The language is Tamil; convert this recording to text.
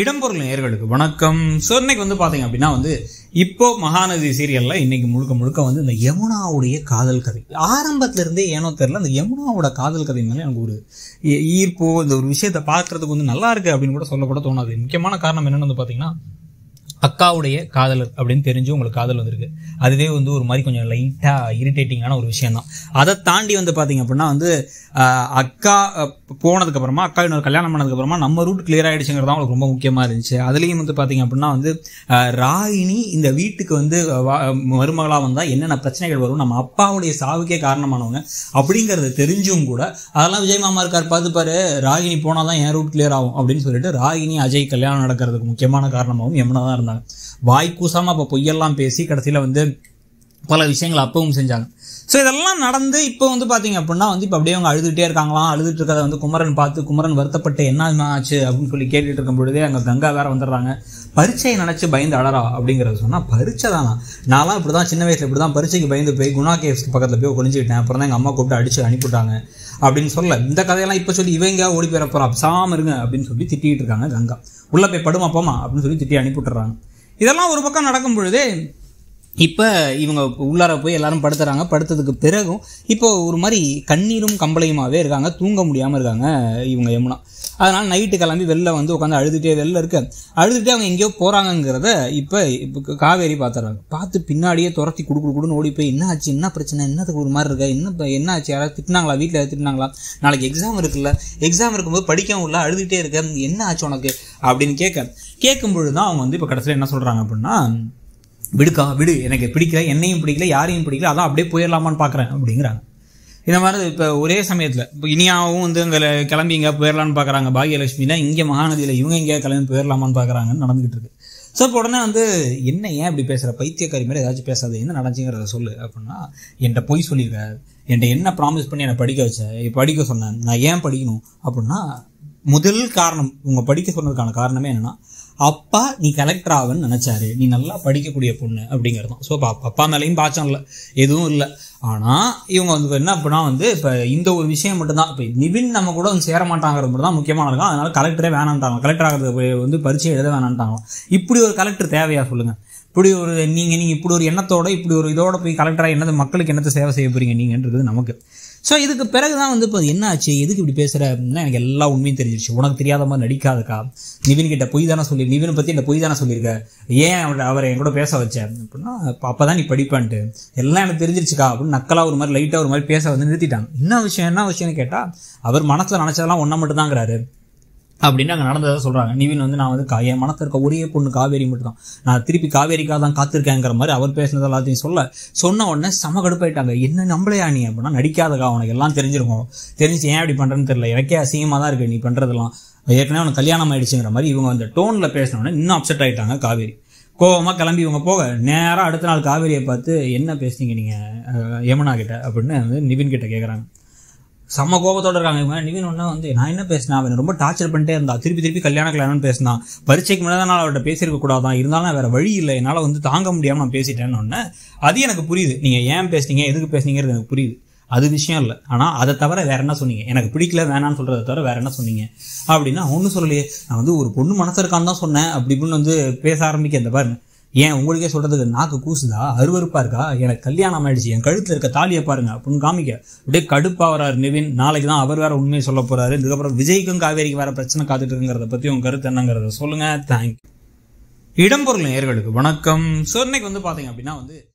இடம்பொருள் நேர்களுக்கு வணக்கம் ஸோ இன்னைக்கு வந்து பார்த்தீங்க அப்படின்னா வந்து இப்போ மகாநதி சீரியலில் இன்னைக்கு முழுக்க முழுக்க வந்து இந்த யமுனாவுடைய காதல் கதை இருந்தே ஏனோ தெரில அந்த யமுனாவோட காதல் கதை மேலே எனக்கு ஒரு ஈர்ப்போ இந்த ஒரு விஷயத்த பார்க்குறதுக்கு வந்து நல்லா இருக்குது அப்படின்னு கூட சொல்லக்கூட தோணாது முக்கியமான காரணம் என்னென்னு வந்து பார்த்தீங்கன்னா அக்காவுடைய காதலர் அப்படின்னு தெரிஞ்சு உங்களுக்கு காதல் வந்திருக்கு அதுவே வந்து ஒரு மாதிரி கொஞ்சம் லைட்டாக இரிட்டேட்டிங்கான ஒரு விஷயம் தான் அதை தாண்டி வந்து பார்த்தீங்க அப்படின்னா வந்து அக்கா போனதுக்கப்புறமா அக்கா இன்னொரு கல்யாணம் பண்ணதுக்கப்புறமா நம்ம ரூட் கிளியர் ஆகிடுச்சுங்கிறது தான் அவங்களுக்கு ரொம்ப முக்கியமாக இருந்துச்சு அதுலேயும் வந்து பார்த்தீங்க அப்படின்னா வந்து ராகினி இந்த வீட்டுக்கு வந்து மருமகளாக வந்தால் என்னென்ன பிரச்சனைகள் வரும் நம்ம அப்பாவுடைய சாவுக்கே காரணமானவங்க அப்படிங்கிறது தெரிஞ்சும் கூட அதெல்லாம் விஜய் மாமா இருக்கார் பார்த்துப்பாரு ராகினி போனால் தான் என் ரூட் கிளியர் ஆகும் அப்படின்னு சொல்லிட்டு ராகினி அஜய் கல்யாணம் நடக்கிறதுக்கு முக்கியமான காரணமாகவும் எம்னா தான் இருந்தாங்க இருந்தாங்க வாய் கூசாமல் அப்போ பொய்யெல்லாம் பேசி கடைசியில் வந்து பல விஷயங்கள் அப்பவும் செஞ்சாங்க ஸோ இதெல்லாம் நடந்து இப்போ வந்து பார்த்தீங்க அப்படின்னா வந்து இப்போ அப்படியே அவங்க அழுதுகிட்டே இருக்காங்களாம் அழுதுட்டு இருக்கிறத வந்து குமரன் பார்த்து குமரன் வருத்தப்பட்டு என்ன ஆச்சு அப்படின்னு சொல்லி கேட்டுட்டு இருக்கும் பொழுதே அங்கே கங்கா வேற வந்துடுறாங்க பரீட்சையை நினச்சி பயந்து அழறா அப்படிங்கிறத சொன்னால் பரீட்சை தானா நான்லாம் இப்படி தான் சின்ன வயசில் இப்படி தான் பரீட்சைக்கு பயந்து போய் குணா கேவ்ஸ்க்கு பக்கத்தில் போய் ஒழிஞ்சுக்கிட்டேன் அப்புறம் தான் எங்கள் அம்மா கூப்பிட்டு அடிச்சு அனுப்பிவிட்டாங்க அப்படின்னு சொல்லல இந்த கதையெல்லாம் இப்போ சொல்லி இவங்க ஓடி போயிட போகிறா சாம இருங்க அப்படின்னு சொல்லி திட்டிகிட்டு இருக்காங்க கங்கா உள்ளே போய் படுமா போமா அப்படின்னு சொல்லி திட்டி அனுப்பிவிட்டுறாங்க இதெல்லாம் ஒரு பக்கம் நடக்கும் பொழுது இப்போ இவங்க உள்ளார போய் எல்லாரும் படுத்துறாங்க படுத்ததுக்கு பிறகும் இப்போ ஒரு மாதிரி கண்ணீரும் கம்பளையுமாவே இருக்காங்க தூங்க முடியாமல் இருக்காங்க இவங்க யமுனா அதனால் நைட்டு கிளம்பி வெளில வந்து உட்காந்து அழுதுகிட்டே வெளில இருக்கு அழுதுகிட்டே அவங்க எங்கேயோ போகிறாங்கங்கிறத இப்போ இப்போ காவேரி பார்த்துறாங்க பார்த்து பின்னாடியே துரத்தி குடு குடுன்னு ஓடி போய் என்ன ஆச்சு என்ன பிரச்சனை என்னத்துக்கு ஒரு மாதிரி இருக்கா என்ன என்ன ஆச்சு யாராவது திட்டினாங்களா வீட்டில் திட்டினாங்களா நாளைக்கு எக்ஸாம் இருக்குல்ல எக்ஸாம் இருக்கும்போது படிக்கவும் இல்லை அழுதுகிட்டே இருக்க என்ன ஆச்சு உனக்கு அப்படின்னு கேட்க கேட்கும்பொழுது தான் அவங்க வந்து இப்போ கடைசியில் என்ன சொல்கிறாங்க அப்படின்னா விடுக்கா விடு எனக்கு பிடிக்கல என்னையும் பிடிக்கல யாரையும் பிடிக்கல அதான் அப்படியே போயிடலாமான்னு பார்க்குறேன் அப்படிங்கிறாங்க இந்த மாதிரி இப்போ ஒரே சமயத்தில் இப்போ இனியாவும் வந்து அங்கே கிளம்பி இங்கே போயிடலான்னு பார்க்குறாங்க பாகியலட்சுமினா இங்கே மகாநதியில் இவங்க இங்கே கிளம்பி போயிடலாமான்னு பார்க்குறாங்கன்னு நடந்துகிட்டு இருக்கு ஸோ இப்போ உடனே வந்து என்ன ஏன் இப்படி பேசுகிற பைத்தியக்காரி மாதிரி ஏதாச்சும் பேசாது என்ன நடந்துச்சுங்கிறத சொல்லு அப்படின்னா என்கிட்ட பொய் சொல்லியிருக்க என்கிட்ட என்ன ப்ராமிஸ் பண்ணி என்னை படிக்க வச்ச படிக்க சொன்னேன் நான் ஏன் படிக்கணும் அப்படின்னா முதல் காரணம் உங்கள் படிக்க சொன்னதுக்கான காரணமே என்னென்னா அப்பா நீ கலெக்டர் ஆவன்னு நினச்சாரு நீ நல்லா படிக்கக்கூடிய பொண்ணு அப்படிங்கிறது தான் ஸோ அப்பா அப்பா மேலேயும் பாச்சம் இல்லை எதுவும் இல்லை ஆனால் இவங்க வந்து என்ன அப்படின்னா வந்து இப்போ இந்த ஒரு விஷயம் மட்டும்தான் இப்போ நிவின் நம்ம கூட வந்து சேர மாட்டாங்கிறது மட்டும் தான் முக்கியமான இருக்கும் அதனால் கலெக்டரே வேணான்ட்டாங்க கலெக்டர் ஆகிறது வந்து பரீட்சை எழுத வேணான்ட்டாங்களாம் இப்படி ஒரு கலெக்டர் தேவையா சொல்லுங்கள் இப்படி ஒரு நீங்கள் நீங்கள் இப்படி ஒரு எண்ணத்தோட இப்படி ஒரு இதோட போய் கலெக்டராக என்னது மக்களுக்கு என்னத்தை சேவை செய்ய போகிறீங்க நீங்கன்றது நமக்கு ஸோ இதுக்கு பிறகு தான் வந்து இப்போ என்ன ஆச்சு எதுக்கு இப்படி பேசுகிற அப்படின்னா எனக்கு எல்லா உண்மையும் தெரிஞ்சிருச்சு உனக்கு தெரியாத மாதிரி நடிக்காதக்கா நிவின் கிட்ட பொய் தானே சொல்லி நிவினை பற்றி என்ன பொய் தானே சொல்லியிருக்க ஏன் அவரை அவரை என் கூட பேச வச்சேன் அப்படின்னா அப்போ தான் நீ படிப்பான்ட்டு எல்லாம் எனக்கு தெரிஞ்சிருச்சுக்கா அப்படின்னு நக்கலாக ஒரு மாதிரி லைட்டாக ஒரு மாதிரி பேச வந்து நிறுத்திட்டாங்க என்ன விஷயம் என்ன விஷயம்னு கேட்டால் அவர் மனசில் நினச்சதெல்லாம் ஒன்றா மட்டும் தாங்கிறாரு அப்படின்னு அங்கே நடந்ததை சொல்கிறாங்க நிவின் வந்து நான் வந்து கா என் மனத்தில் இருக்க ஒரே பொண்ணு காவேரி மட்டும் தான் நான் திருப்பி காவேரிக்காக தான் காத்திருக்கேங்கிற மாதிரி அவர் பேசினது எல்லாத்தையும் சொல்ல சொன்ன உடனே செம கடுப்பாயிட்டாங்க என்ன நம்பளையா நீ அப்படின்னா நடிக்காதக்கா உனக்கு எல்லாம் தெரிஞ்சிருக்கும் தெரிஞ்சு ஏன் அப்படி பண்ணுறேன்னு தெரியல எனக்கே அசிங்கமாக தான் இருக்குது நீ பண்ணுறதெல்லாம் ஏற்கனவே உனக்கு கல்யாணம் ஆயிடுச்சுங்கிற மாதிரி இவங்க அந்த டோனில் பேசினோடனே இன்னும் அப்செட் ஆகிட்டாங்க காவேரி கோவமாக கிளம்பி இவங்க போக நேராக அடுத்த நாள் காவேரியை பார்த்து என்ன பேசுனீங்க நீங்கள் யமுனா கிட்ட அப்படின்னு வந்து நிவின் கிட்ட கேட்குறாங்க செம்ம கோபத்தோட இருக்காங்க இவங்க நிவின் ஒன்றா வந்து நான் என்ன பேசினா அவன் ரொம்ப டார்ச்சர் பண்ணிட்டே இருந்தா திருப்பி திருப்பி கல்யாண கல்யாணம்னு பேசினான் பரீட்சைக்கு முன்னாடி நான் அவர்கிட்ட பேசியிருக்க கூடாதான் இருந்தாலும் வேற வழி இல்லை என்னால் வந்து தாங்க முடியாமல் நான் பேசிட்டேன்னு ஒன்று அது எனக்கு புரியுது நீங்கள் ஏன் பேசுனீங்க எதுக்கு பேசுனீங்கிறது எனக்கு புரியுது அது விஷயம் இல்லை ஆனால் அதை தவிர வேற என்ன சொன்னீங்க எனக்கு பிடிக்கல வேணான்னு சொல்கிறத தவிர வேற என்ன சொன்னீங்க அப்படின்னா ஒன்றும் சொல்லலையே நான் வந்து ஒரு பொண்ணு மனசு இருக்கான்னு தான் சொன்னேன் அப்படி இப்படின்னு வந்து பேச ஆரம்பிக்க இந்த பாருங்க ஏன் உங்களுக்கே சொல்கிறதுக்கு நாக்கு கூசுதா அருவருப்பா இருக்கா எனக்கு கல்யாணம் ஆயிடுச்சு என் கழுத்தில் இருக்க தாலியை பாருங்க அப்படின்னு காமிக்க அப்படியே வராரு நிவின் நாளைக்கு தான் அவர் வேற உண்மையை சொல்ல போறாரு இதுக்கப்புறம் விஜய்க்கும் காவேரிக்கு வேற பிரச்சனை காத்துட்டு இருக்கிறத பத்தி உங்க கருத்து என்னங்கிறத சொல்லுங்கள் தேங்க்யூ இடம்பொருள் நேர்களுக்கு வணக்கம் ஸோ இன்னைக்கு வந்து பார்த்தீங்க அப்படின்னா வந்து